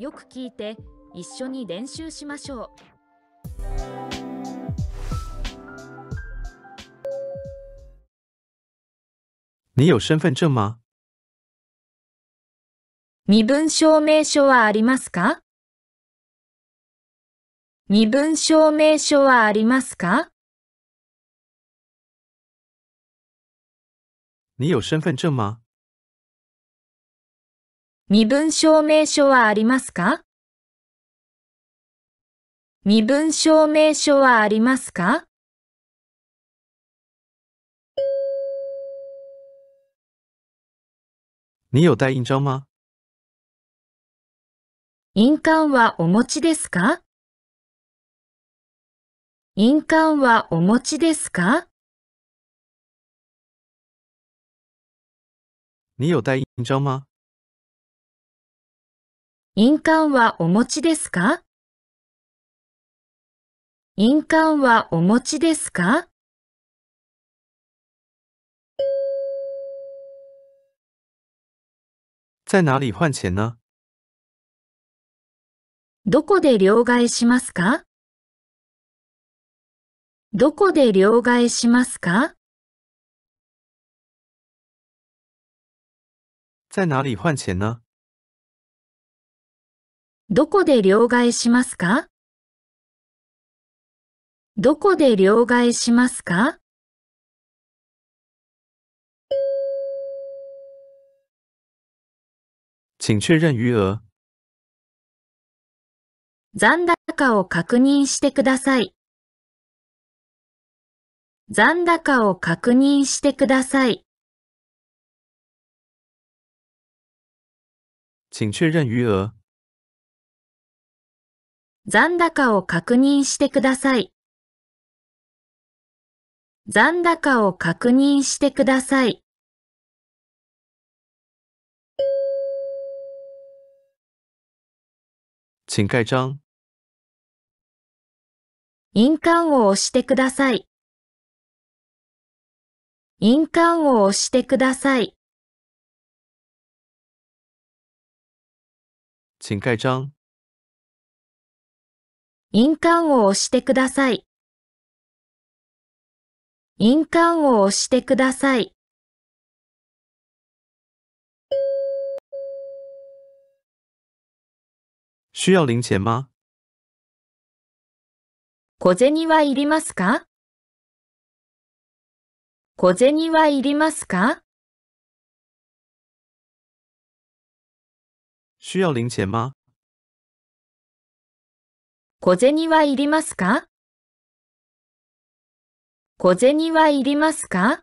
よく聞いて一緒に練習しましょう你有身份证吗身分証明書はありますか身分証明書はありますか你有身份证吗身分証明書はありますか身分証明書はありますか你有带印章吗印鑑はお持ちですか印鑑はお持ちですか你有带印章吗印鑑はお持ちですか印鑑はお持ちですか在哪里换钱呢どこで両替しますかどこで両替しますか在哪里换钱呢どこで両替しますかどこで両替しますか请确认余额。残高を確認してください。残高を確認してください。请确认余额。残高を確認してください。残高を確認してください。请盖章。印鑑を押してください。印鑑を押してください。请盖章。印鑑を押してください。印鑑を押してください。需要零钱吗小銭はいりますか小銭はいりますか需要零钱吗小銭はいりますか小銭はいりますか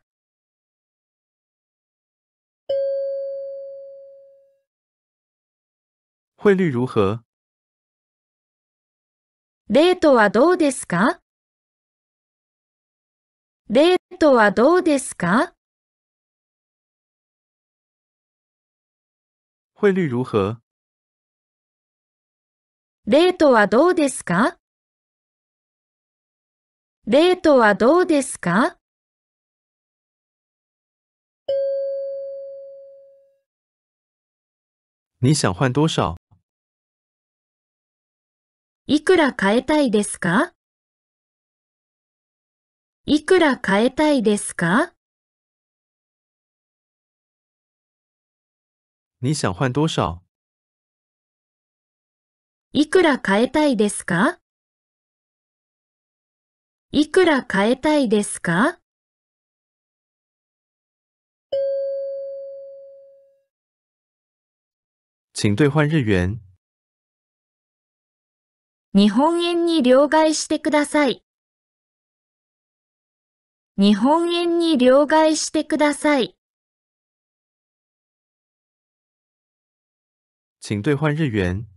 汇率如何レートはどうですかレートはどうですか汇率如何デートはどうですかデートはどうですか你想换多少いくら変えたいですかいくら変えたいですか你想换多少いくら買えたいですかいくら買えたいですか请兑换日元。日本円に両替してください。日本円に両替してください。请兑换日元。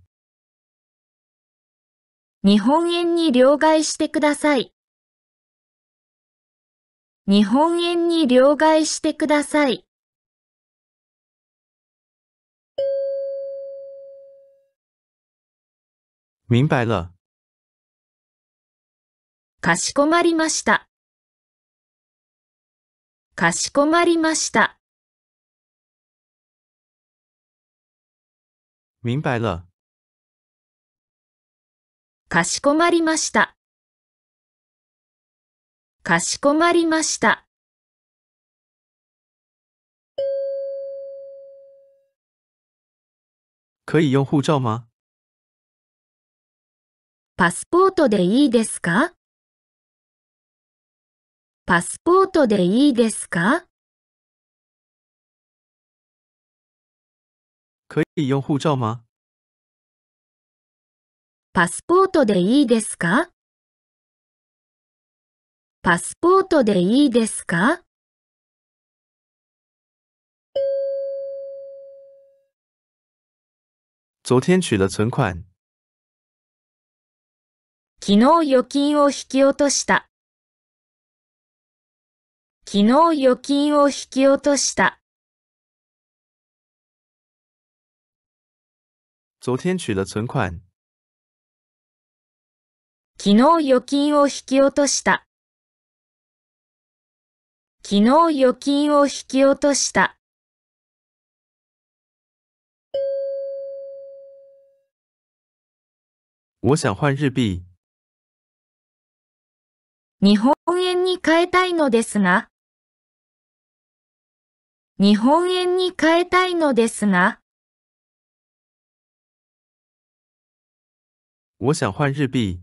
日本円に両替してください。日本円に両替してください。明白了。かしこまりました。かしこまりました。明白了。かしこまりました。かしこまりました。可以用护照吗パスポートでいいですかパスポートでいいですか可以用护照吗パスポートでいいですかパスポートでいいですか昨天取了存款。昨日預金を引き落とした。昨日預金を引き落とした。昨天取了存款。昨日預金を引き落とした。昨日預金を引き落とした。我想换日币。日本円に変えたいのですが。日本円に変えたいのですが。我想换日币。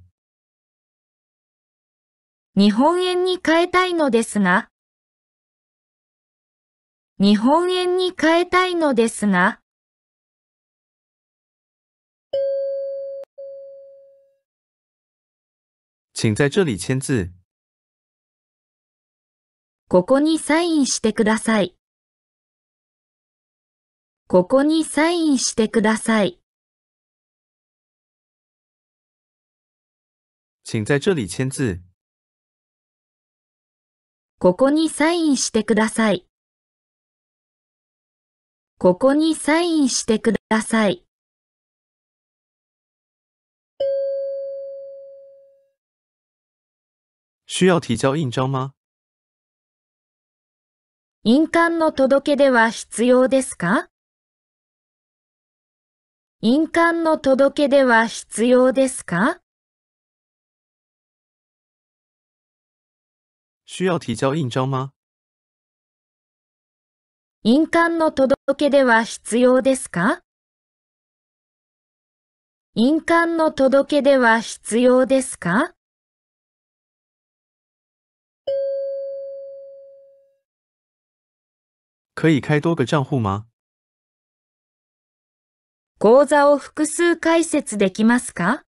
日本円に変えたいのですが、日本円に変えたいのですが、请在这里签字。ここにサインしてください。ここにサインしてください。请在这里签字。ここにサインしてください。ここにサインしてください。需要提交印章吗印鑑の届け出は必要ですか印鑑の届け出は必要ですか需要提交印章吗印鑑の届け出は必要ですか印鑑の届け出は必要ですか可以開多个账户吗口座を複数開設できますか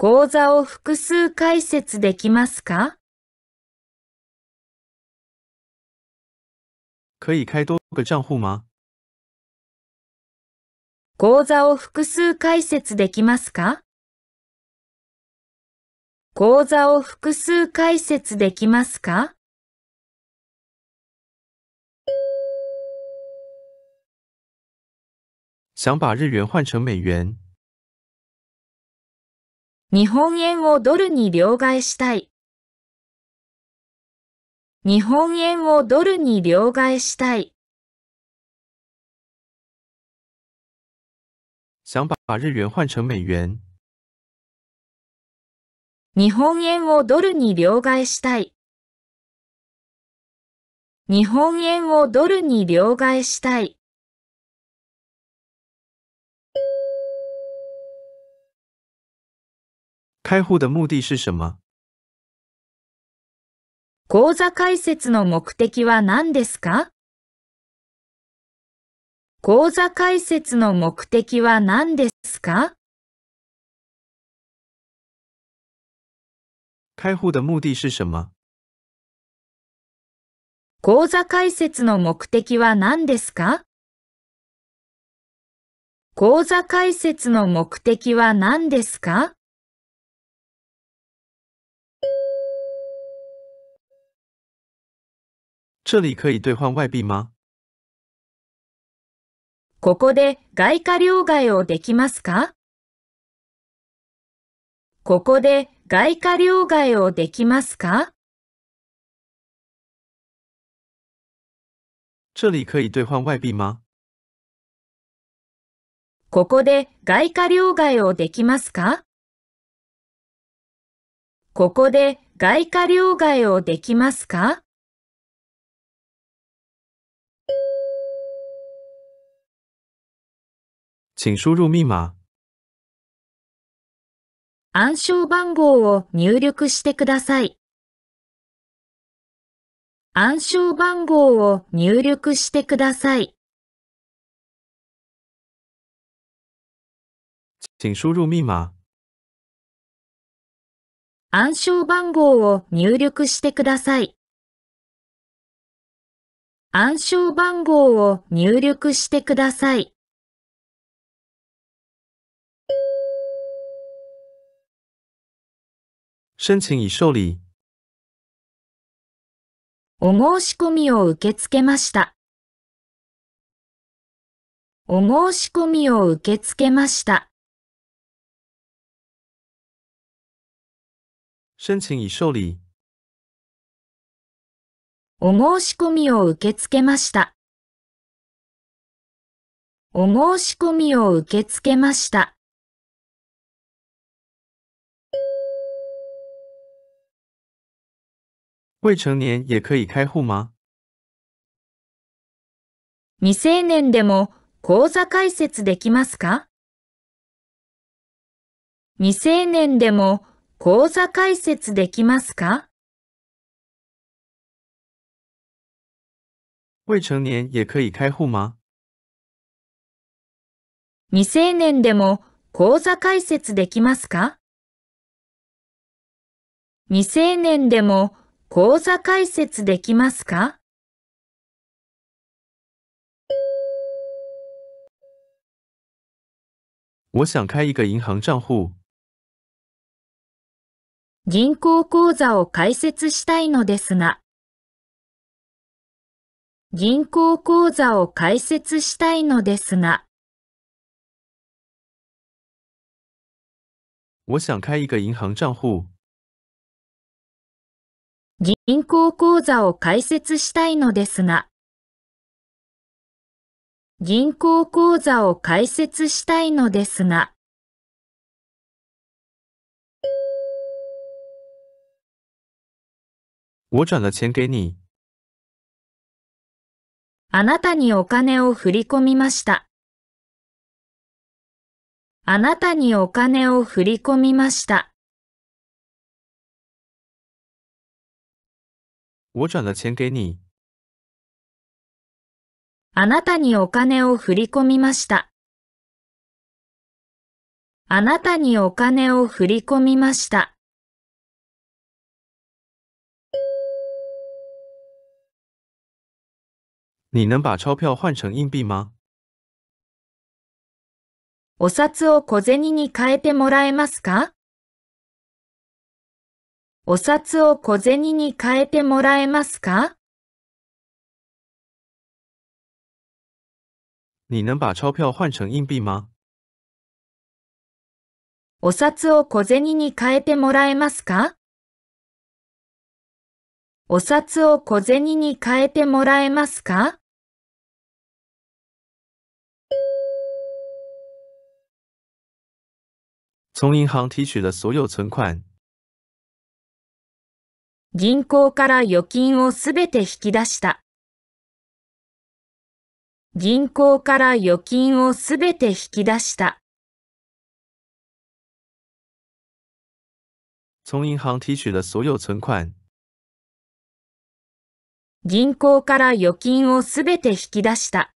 講座を複数解説できますか可以開多个账户吗講座を複数解説できますか講座を複数解説できますか想把日元换成美元。日本円をドルに両替したい。日本円をドルに両替したい。想把日元换成美元。日本円をドルに両替したい。日本円をドルに両替したい。開户的目的是什么口座開設の目的は何ですか口座開設の目的は何ですか開户的目的是什么口座開設の目的は何ですか口座開設の目的は何ですか这里可以兑换外币吗ここで外貨両替をできますかここで外貨両替をできますか这里可以兑换外币吗ここで外貨両替をできますかここで外貨両替をできますか请输入密码。暗証番号を入力してください。暗証番号を入力してください。请输入密码。暗証番号を入力してください。暗証番号を入力してください。申請已受理。お申し込みを受け付けました。お申し込みを受け付けました。申請已受理。お申し込みを受け付けました。お申し込みを受け付けました。未成年也可以开户吗未成年でも口座開設できますか未成年でも口座開設できますか未成年也可以开户吗未成年でも口座開設できますか未成年でも講座解説できますか我想開一個銀行账户。銀行口座を開設したいのですが、銀行口座を開設したいのですが、我想開一個銀行账户。銀行口座を開設したいのですが、銀行口座を開設したいのですが、我转了钱给你。あなたにお金を振り込みました。あなたにお金を振り込みました。我转了钱给你。あなたにお金を振り込みました。あなたにお金を振り込みました。你能把钞票换成硬币吗お札を小銭に変えてもらえますかお札を小銭に変えてもらえますか你能把钞票换成硬币吗お札を小銭に変えてもらえますかお札を小銭に変えてもらえますか从银行提取的所有存款銀行から預金をすべて引き出した。銀行から預金をすべて引き出した。从银行提取的所有存款。銀行から預金をすべて引き出した。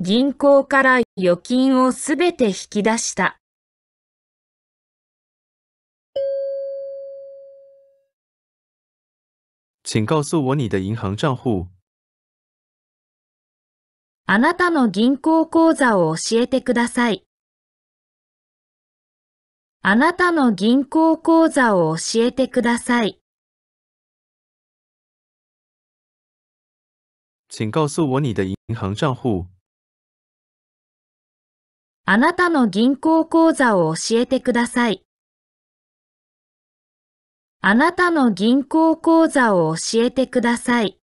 銀行から預金をすべて引き出した。请告诉我你的银行账户。あなたの銀行口座を教えてください。あなたの銀行口座を教えてください。请告诉我你的银行账户。あなたの銀行口座を教えてください。あなたの銀行口座を教えてください。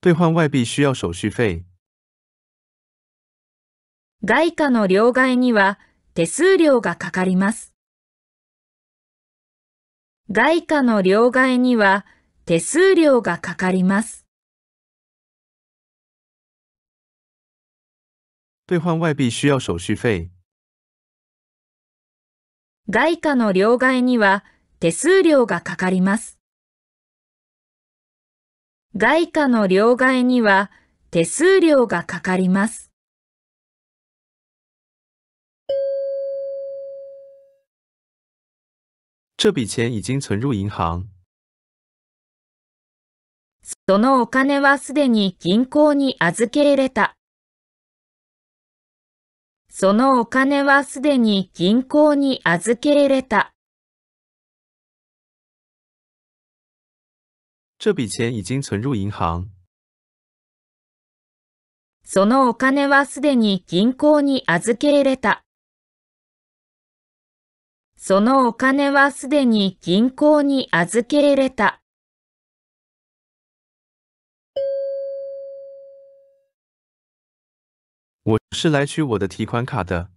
兑换外币需要手续费。外貨の両替には手数料がかかります。外貨の両替には手数料がかかります。兑换外币需要手续费。外貨の両替には手数料がかかります。外貨の両替には手数料がかかります。这笔钱已经存入银行。そのお金はすでに銀行に預けられた。そのお金はすでに銀行に預けられた。这笔钱已经存入银行。そのお金はすでに銀行に預けられた。そのお金はすでに銀行に預けられた。我是来取我的提款卡的。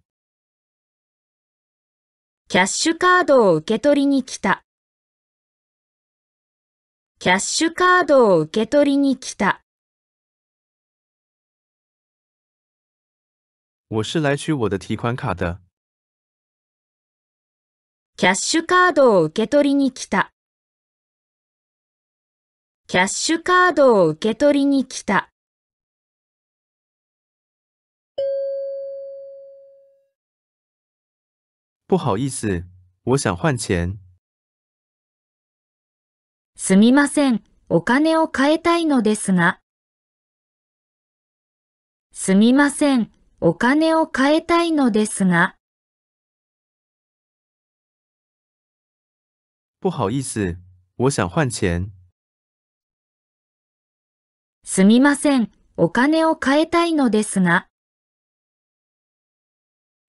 キャッシュカードを受け取りに来た。キャッシュカードを受け取りに来た。我是来取我的提款卡的。キャッシュカードを受け取りに来た。キャッシュカードを受け取りに来た。不好意思、我想换钱。すみません、お金を変えたいのですが。すみません、お金を変えたいのですが。不好意思、我想换钱。すみません、お金を変えたいのですが。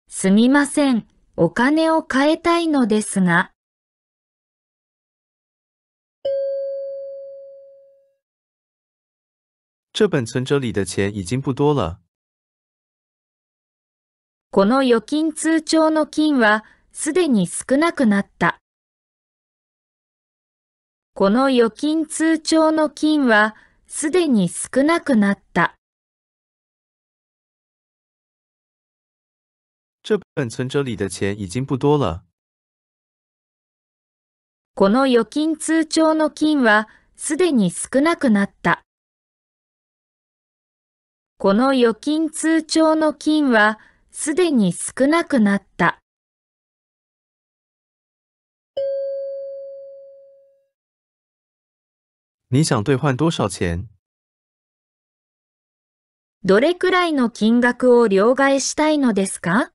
すみません、お金を変えたいのですが、这本存折里的钱已经不多了。この預金通帳の金はすでに少なくなった。この預金通帳の金はすでに少なくなった。这本存折里的钱已经不多了。この預金通帳の金はすでに少なくなった。この預金通帳の金はすでに少なくなった。你想兑换多少钱どれくらいの金額を両替したいのですか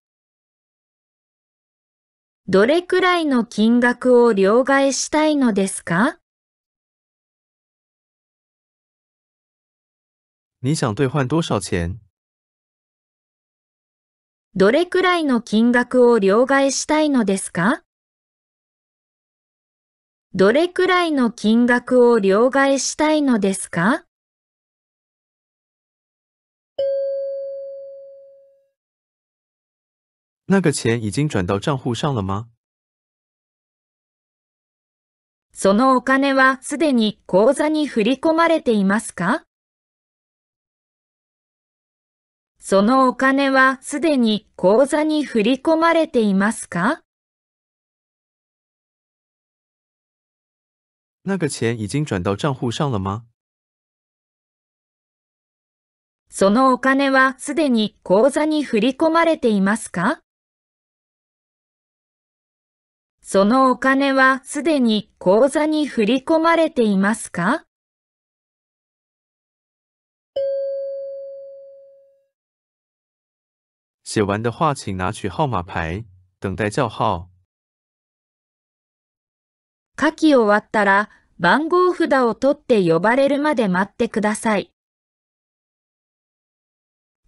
どれくらいの金額を両替したいのですか你想兑换多少钱どれくらいの金額を両替したいのですかどれくらいの金額を両替したいのですか那个钱已经转到账户上了吗そのお金はすでに口座に振り込まれていますかそのお金はすでに口座に振り込まれていますか那个钱已经转到账户上了吗そのお金はすでに口座に振り込まれていますかそのお金はすでに口座に振り込まれていますか写完的话，请拿取号码牌，等待叫号。書き終わったら、番号札を取って呼ばれるまで待ってください。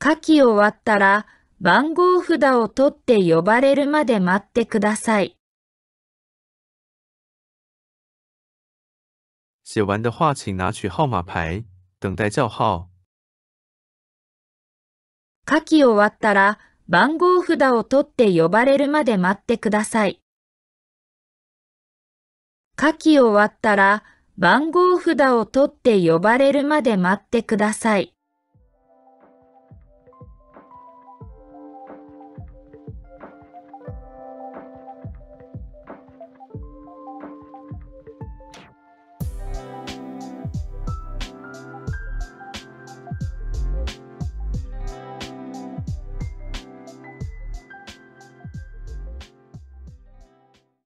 書き終わったら、番号札を取って呼ばれるまで待ってください。写完的话请拿取号码牌，等待叫号。書き終わったら、番号札を取って呼ばれるまで待ってください。書き終わったら、番号札を取って呼ばれるまで待ってください。